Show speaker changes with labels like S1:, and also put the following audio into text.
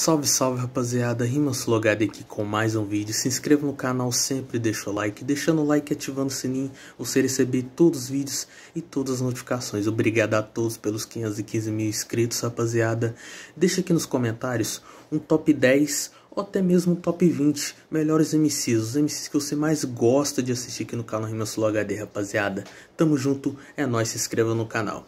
S1: Salve, salve rapaziada, Rima Slogada aqui com mais um vídeo. Se inscreva no canal sempre, deixa o like. Deixando o like e ativando o sininho, você receber todos os vídeos e todas as notificações. Obrigado a todos pelos 515 mil inscritos, rapaziada. Deixa aqui nos comentários um top 10 ou até mesmo um top 20 melhores MCs. Os MCs que você mais gosta de assistir aqui no canal Rima Slogada, rapaziada. Tamo junto, é nóis, se inscreva no canal.